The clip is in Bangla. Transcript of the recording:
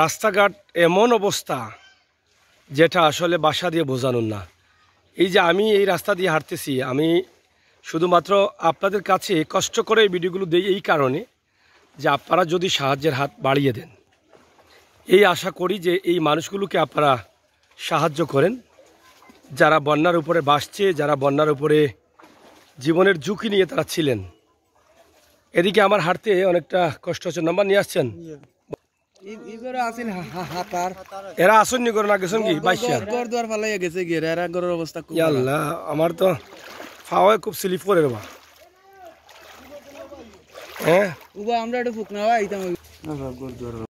রাস্তাঘাট এমন অবস্থা যেটা আসলে বাসা দিয়ে বোঝানোর না এই যে আমি এই রাস্তা দিয়ে হাঁটতেছি আমি শুধুমাত্র আপনাদের কাছে কষ্ট করে এই ভিডিওগুলো দিই এই কারণে যে আপনারা যদি সাহায্যের হাত বাড়িয়ে দেন এই আশা করি যে এই মানুষগুলোকে আপনারা সাহায্য করেন যারা বন্যার উপরে বাসছে যারা বন্যার উপরে জীবনের ঝুঁকি নিয়ে তারা ছিলেন এদিকে আমার হাঁটতে অনেকটা কষ্ট হচ্ছে নাম্বার নিয়ে আসছেন এরা আসুন নি করোনা গেছেন কি বাইশা ঘর দুয়ার ফালাই গেছে গিয়ে এরা ঘরের অবস্থা আল্লাহ আমার তো ফাওয়ায় খুব স্লিপ করে বা হ্যাঁ উবা আমরা একটু ফুকনা